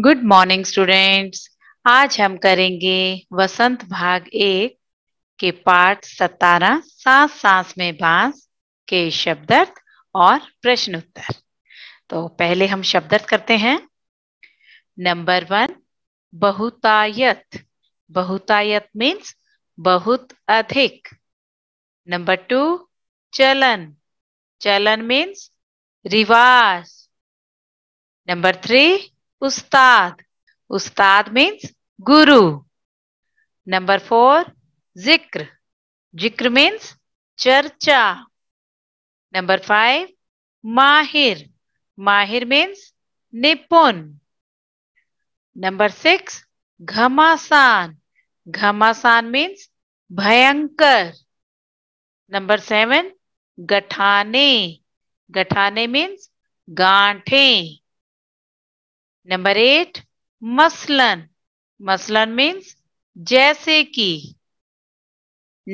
good morning students आज हम करेंगे वसंत भाग एक के पाठ सतारा सांस सांस में बांस के शब्दार्थ और प्रश्न उत्तर तो पहले हम शब्दार्थ करते हैं नंबर वन बहुतायत बहुतायत मीन्स बहुत अधिक नंबर टू चलन चलन मीन्स रिवाज नंबर थ्री उस्ताद उस्ताद मीन्स गुरु नंबर फोर जिक्र जिक्र मीन्स चर्चा नंबर फाइव माहिर माहिर मीन्स निपुण नंबर सिक्स घमासान घमासान मीन्स भयंकर नंबर सेवन गठाने गठाने मीन्स गांठे नंबर एट मसलन मसलन मीन्स जैसे कि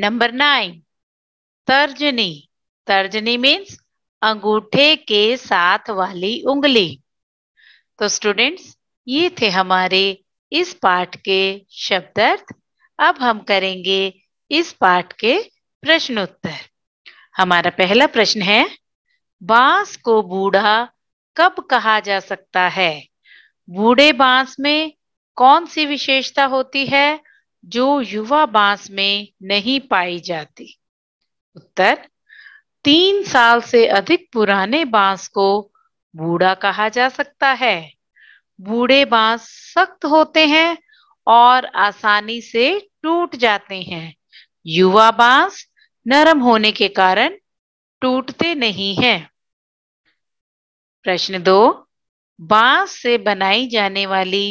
नंबर नाइन तर्जनी तर्जनी मीन्स अंगूठे के साथ वाली उंगली तो स्टूडेंट्स ये थे हमारे इस पाठ के शब्दार्थ अब हम करेंगे इस पाठ के प्रश्नोत्तर हमारा पहला प्रश्न है बांस को बूढ़ा कब कहा जा सकता है बूढ़े बांस में कौन सी विशेषता होती है जो युवा बांस में नहीं पाई जाती उत्तर तीन साल से अधिक पुराने बांस को बूढ़ा कहा जा सकता है बूढ़े बांस सख्त होते हैं और आसानी से टूट जाते हैं युवा बांस नरम होने के कारण टूटते नहीं हैं प्रश्न दो बांस से बनाई जाने वाली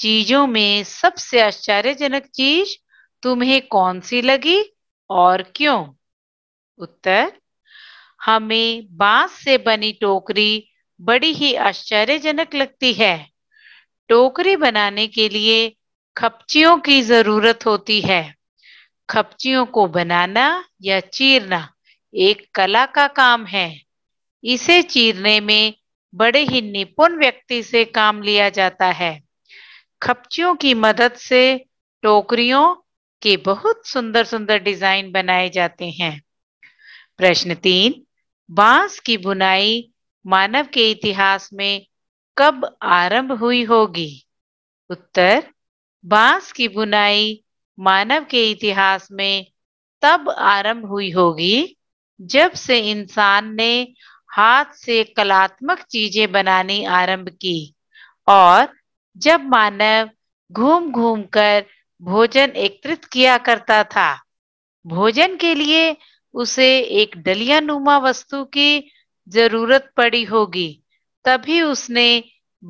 चीजों में सबसे आश्चर्यजनक चीज तुम्हें कौन सी लगी और क्यों उत्तर हमें बांस से बनी टोकरी बड़ी ही आश्चर्यजनक लगती है टोकरी बनाने के लिए खपचियों की जरूरत होती है खपचियों को बनाना या चीरना एक कला का काम है इसे चीरने में बड़े ही निपुण व्यक्ति से काम लिया जाता है खपचियों की मदद से टोकरियों के बहुत सुंदर सुंदर डिजाइन बनाए जाते हैं प्रश्न तीन बांस की बुनाई मानव के इतिहास में कब आरंभ हुई होगी उत्तर बांस की बुनाई मानव के इतिहास में तब आरंभ हुई होगी जब से इंसान ने हाथ से कलात्मक चीजें बनानी आरंभ की और जब मानव घूम घूम कर भोजन एकत्रित किया करता था भोजन के लिए उसे एक डलिया नुमा वस्तु की जरूरत पड़ी होगी तभी उसने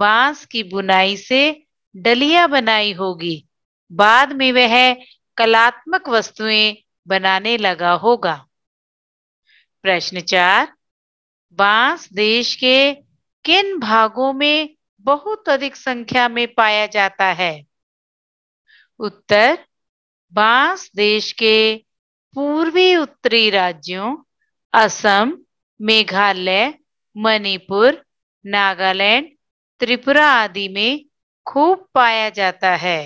बांस की बुनाई से डलिया बनाई होगी बाद में वह कलात्मक वस्तुएं बनाने लगा होगा प्रश्न चार बांस देश के किन भागों में बहुत अधिक संख्या में पाया जाता है उत्तर बांस देश के पूर्वी उत्तरी राज्यों असम मेघालय मणिपुर नागालैंड त्रिपुरा आदि में खूब पाया जाता है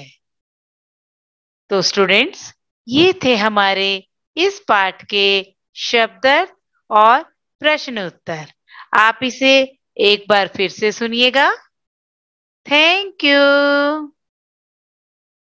तो स्टूडेंट्स ये थे हमारे इस पाठ के शब्द और प्रश्न उत्तर आप इसे एक बार फिर से सुनिएगा थैंक यू